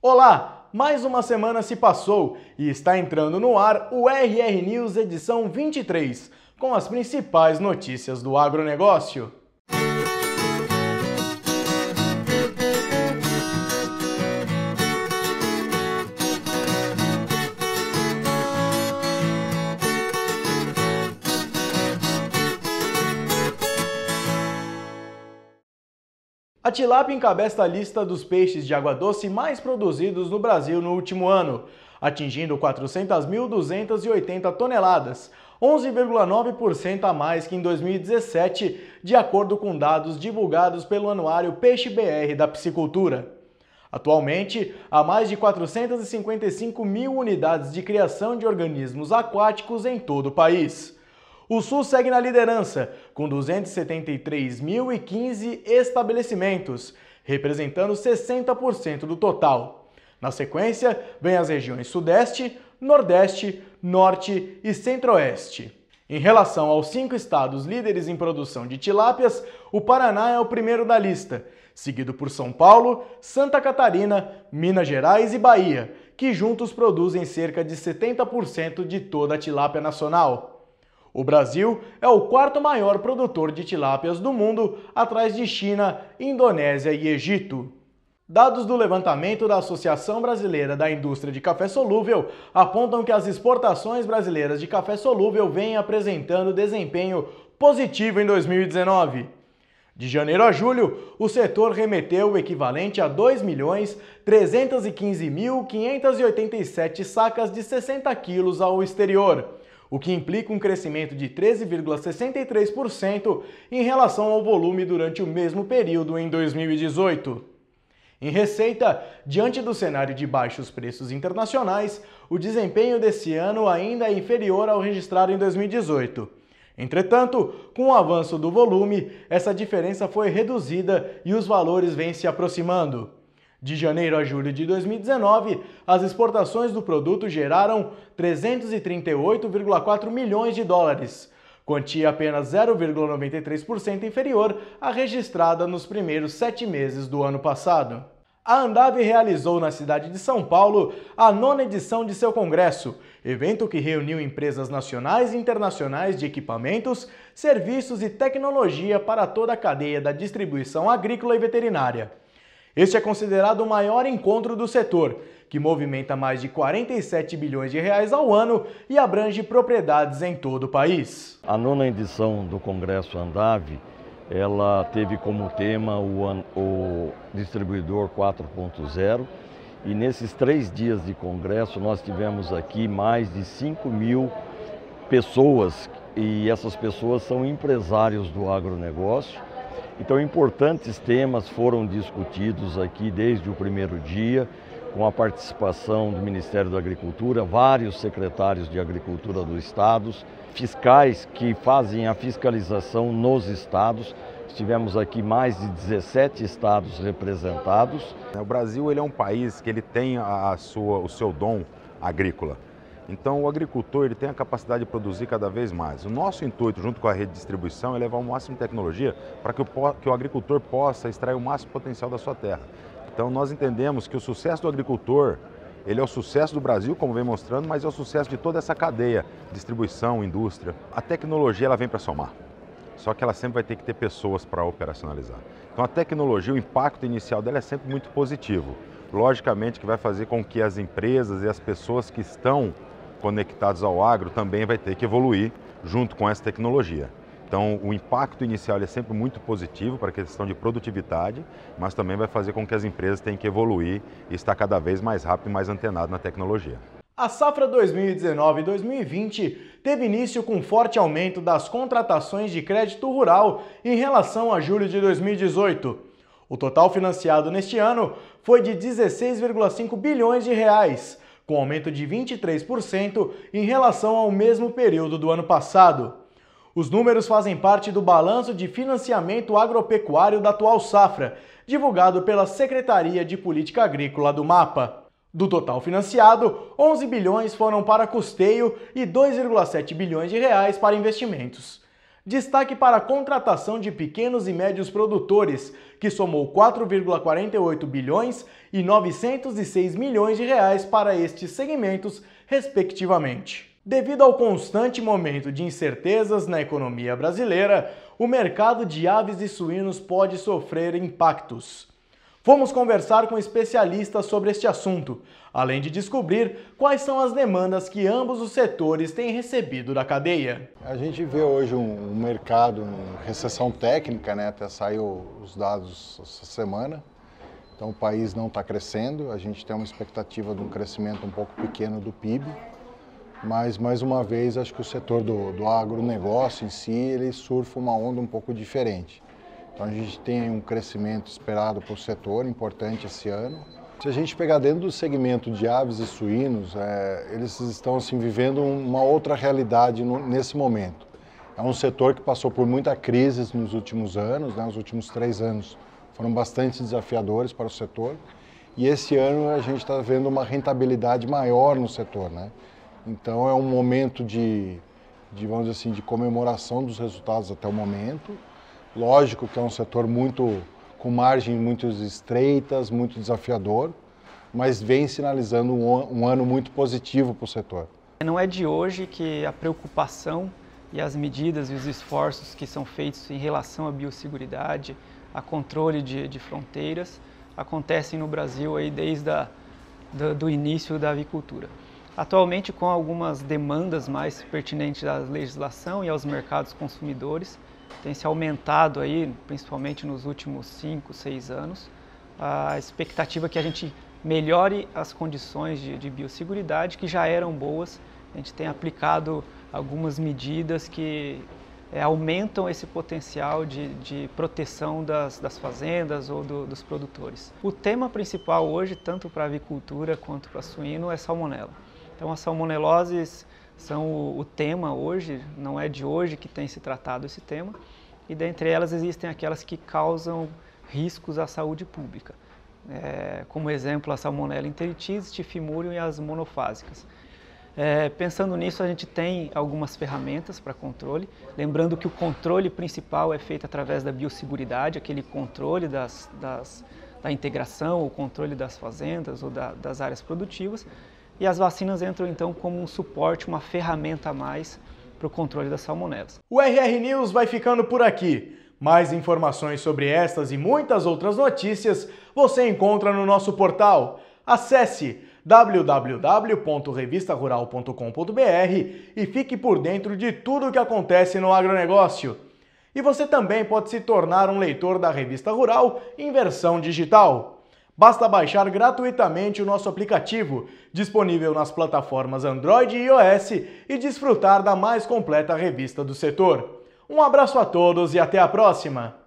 Olá! Mais uma semana se passou e está entrando no ar o RR News edição 23, com as principais notícias do agronegócio. A tilápia encabeça a lista dos peixes de água doce mais produzidos no Brasil no último ano, atingindo 400.280 toneladas, 11,9% a mais que em 2017, de acordo com dados divulgados pelo anuário Peixe BR da Piscicultura. Atualmente, há mais de 455 mil unidades de criação de organismos aquáticos em todo o país. O Sul segue na liderança, com 273.015 estabelecimentos, representando 60% do total. Na sequência, vem as regiões Sudeste, Nordeste, Norte e Centro-Oeste. Em relação aos cinco estados líderes em produção de tilápias, o Paraná é o primeiro da lista, seguido por São Paulo, Santa Catarina, Minas Gerais e Bahia, que juntos produzem cerca de 70% de toda a tilápia nacional. O Brasil é o quarto maior produtor de tilápias do mundo, atrás de China, Indonésia e Egito. Dados do levantamento da Associação Brasileira da Indústria de Café Solúvel apontam que as exportações brasileiras de café solúvel vêm apresentando desempenho positivo em 2019. De janeiro a julho, o setor remeteu o equivalente a 2.315.587 sacas de 60 quilos ao exterior, o que implica um crescimento de 13,63% em relação ao volume durante o mesmo período em 2018. Em receita, diante do cenário de baixos preços internacionais, o desempenho desse ano ainda é inferior ao registrado em 2018. Entretanto, com o avanço do volume, essa diferença foi reduzida e os valores vêm se aproximando. De janeiro a julho de 2019, as exportações do produto geraram 338,4 milhões de dólares, quantia apenas 0,93% inferior à registrada nos primeiros sete meses do ano passado. A Andave realizou na cidade de São Paulo a nona edição de seu congresso, evento que reuniu empresas nacionais e internacionais de equipamentos, serviços e tecnologia para toda a cadeia da distribuição agrícola e veterinária. Este é considerado o maior encontro do setor, que movimenta mais de 47 bilhões de reais ao ano e abrange propriedades em todo o país. A nona edição do Congresso Andave, ela teve como tema o, o distribuidor 4.0 e nesses três dias de congresso nós tivemos aqui mais de 5 mil pessoas e essas pessoas são empresários do agronegócio então, importantes temas foram discutidos aqui desde o primeiro dia, com a participação do Ministério da Agricultura, vários secretários de Agricultura dos estados, fiscais que fazem a fiscalização nos estados. Tivemos aqui mais de 17 estados representados. O Brasil ele é um país que ele tem a sua, o seu dom agrícola. Então, o agricultor ele tem a capacidade de produzir cada vez mais. O nosso intuito, junto com a rede de distribuição, é levar o máximo de tecnologia para que o, que o agricultor possa extrair o máximo potencial da sua terra. Então, nós entendemos que o sucesso do agricultor ele é o sucesso do Brasil, como vem mostrando, mas é o sucesso de toda essa cadeia, distribuição, indústria. A tecnologia ela vem para somar, só que ela sempre vai ter que ter pessoas para operacionalizar. Então a tecnologia, o impacto inicial dela é sempre muito positivo. Logicamente que vai fazer com que as empresas e as pessoas que estão conectados ao agro também vai ter que evoluir junto com essa tecnologia. Então, o impacto inicial é sempre muito positivo para a questão de produtividade, mas também vai fazer com que as empresas tenham que evoluir e estar cada vez mais rápido e mais antenado na tecnologia. A safra 2019 e 2020 teve início com forte aumento das contratações de crédito rural em relação a julho de 2018. O total financiado neste ano foi de 16,5 bilhões de reais, com aumento de 23% em relação ao mesmo período do ano passado. Os números fazem parte do balanço de financiamento agropecuário da atual safra, divulgado pela Secretaria de Política Agrícola do MAPA. Do total financiado, 11 bilhões foram para custeio e 2,7 bilhões de reais para investimentos. Destaque para a contratação de pequenos e médios produtores, que somou 4,48 bilhões e 906 milhões de reais para estes segmentos, respectivamente. Devido ao constante momento de incertezas na economia brasileira, o mercado de aves e suínos pode sofrer impactos. Vamos conversar com especialistas sobre este assunto, além de descobrir quais são as demandas que ambos os setores têm recebido da cadeia. A gente vê hoje um, mercado em recessão técnica, né? até saiu os dados essa semana. Então o país não está crescendo, a gente tem uma expectativa de um crescimento um pouco pequeno do PIB, mas mais uma vez acho que o setor do, do agronegócio em si ele surfa uma onda um pouco diferente. Então a gente tem um crescimento esperado para o setor importante esse ano. Se a gente pegar dentro do segmento de aves e suínos, é, eles estão assim, vivendo uma outra realidade no, nesse momento. É um setor que passou por muita crise nos últimos anos, né, os últimos três anos foram bastante desafiadores para o setor. E esse ano a gente está vendo uma rentabilidade maior no setor. Né? Então é um momento de, de, vamos dizer assim, de comemoração dos resultados até o momento Lógico que é um setor muito com margens muito estreitas, muito desafiador, mas vem sinalizando um, um ano muito positivo para o setor. Não é de hoje que a preocupação e as medidas e os esforços que são feitos em relação à biosseguridade, a controle de, de fronteiras, acontecem no Brasil aí desde a, do, do início da avicultura. Atualmente, com algumas demandas mais pertinentes à legislação e aos mercados consumidores, tem se aumentado aí, principalmente nos últimos 5, 6 anos, a expectativa que a gente melhore as condições de, de biosseguridade, que já eram boas. A gente tem aplicado algumas medidas que é, aumentam esse potencial de, de proteção das, das, fazendas ou do, dos produtores. O tema principal hoje, tanto para a avicultura quanto para suíno, é salmonela. Então, as salmonelose são o, o, tema hoje, não é de hoje que tem se tratado esse tema, e dentre elas existem aquelas que causam riscos à saúde pública. É, como exemplo, a salmonella enteritis, tifimúrio e as monofásicas. É, pensando nisso, a gente tem algumas ferramentas para controle, lembrando que o controle principal é feito através da biosseguridade, aquele controle das, das da integração, o controle das fazendas ou da, das áreas produtivas, e as vacinas entram então como um suporte, uma ferramenta a mais para o controle das salmonelas. O RR News vai ficando por aqui. Mais informações sobre estas e muitas outras notícias você encontra no nosso portal. Acesse www.revistarural.com.br e fique por dentro de tudo o que acontece no agronegócio. E você também pode se tornar um leitor da Revista Rural em versão digital. Basta baixar gratuitamente o nosso aplicativo, disponível nas plataformas Android e iOS, e desfrutar da mais completa revista do setor. Um abraço a todos e até a próxima!